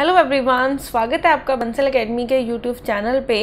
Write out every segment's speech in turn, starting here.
hello everyone स्वागत है आपका बंसल एकेडमी के यूट्यूब चैनल पे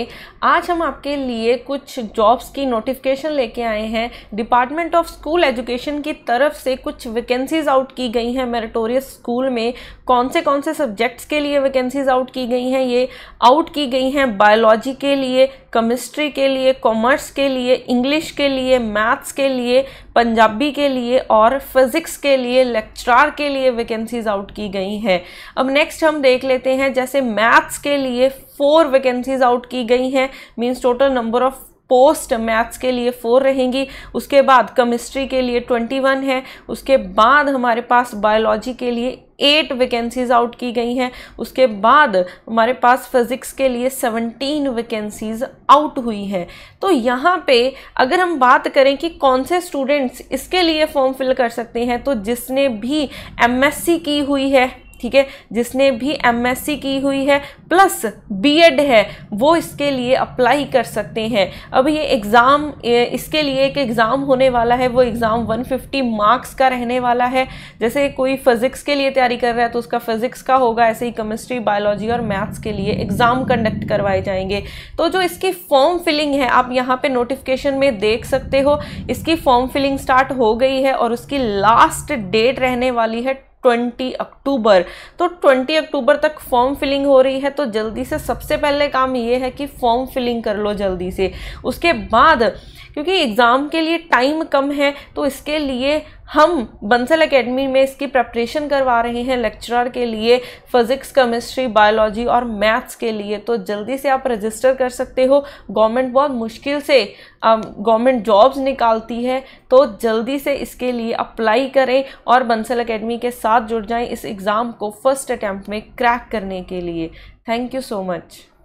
आज हम आपके लिए कुछ जॉब्स की नोटिफिकेशन लेके आए हैं डिपार्टमेंट ऑफ स्कूल एजुकेशन की तरफ से कुछ वैकेंसीज़ आउट की गई हैं मेरिटोरियस स्कूल में कौन से कौन से सब्जेक्ट्स के लिए वैकेंसीज़ आउट की गई हैं ये आउट की गई हैं बायोलॉजी के लिए केमिस्ट्री के लिए कॉमर्स के लिए इंग्लिश के लिए मैथ्स के लिए पंजाबी के लिए और फिज़िक्स के लिए लेक्चरार के लिए वैकेंसीज़ आउट की गई हैं अब नेक्स्ट हम देख लेते हैं जैसे मैथ्स के लिए फोर वैकेंसीज़ आउट की गई हैं means total number of post maths के लिए फोर रहेंगी उसके बाद केमिस्ट्री के लिए ट्वेंटी वन है उसके बाद हमारे पास बायोलॉजी के लिए एट वैकेंसीज आउट की गई हैं उसके बाद हमारे पास फिज़िक्स के लिए सेवनटीन वैकेंसीज आउट हुई हैं तो यहाँ पे अगर हम बात करें कि कौन से स्टूडेंट्स इसके लिए फॉर्म फिल कर सकते हैं तो जिसने भी एमएससी की हुई है ठीक है जिसने भी एम की हुई है प्लस बीएड है वो इसके लिए अप्लाई कर सकते हैं अब ये एग्ज़ाम इसके लिए एक एग्ज़ाम होने वाला है वो एग्ज़ाम 150 मार्क्स का रहने वाला है जैसे कोई फिज़िक्स के लिए तैयारी कर रहा है तो उसका फिज़िक्स का होगा ऐसे ही केमिस्ट्री बायोलॉजी और मैथ्स के लिए एग्ज़ाम कंडक्ट करवाए जाएंगे तो जो इसकी फॉर्म फिलिंग है आप यहाँ पर नोटिफिकेशन में देख सकते हो इसकी फॉर्म फिलिंग स्टार्ट हो गई है और उसकी लास्ट डेट रहने वाली है ट्वेंटी अक्टूबर तो ट्वेंटी अक्टूबर तक फॉर्म फिलिंग हो रही है तो जल्दी से सबसे पहले काम ये है कि फॉर्म फिलिंग कर लो जल्दी से उसके बाद क्योंकि एग्ज़ाम के लिए टाइम कम है तो इसके लिए हम बंसल एकेडमी में इसकी प्रेपरेशन करवा रहे हैं लेक्चरर के लिए फिज़िक्स केमिस्ट्री बायोलॉजी और मैथ्स के लिए तो जल्दी से आप रजिस्टर कर सकते हो गवर्नमेंट बहुत मुश्किल से गवर्नमेंट जॉब्स निकालती है तो जल्दी से इसके लिए अप्लाई करें और बंसल एकेडमी के साथ जुड़ जाएं इस एग्ज़ाम को फर्स्ट अटैम्प्ट में क्रैक करने के लिए थैंक यू सो मच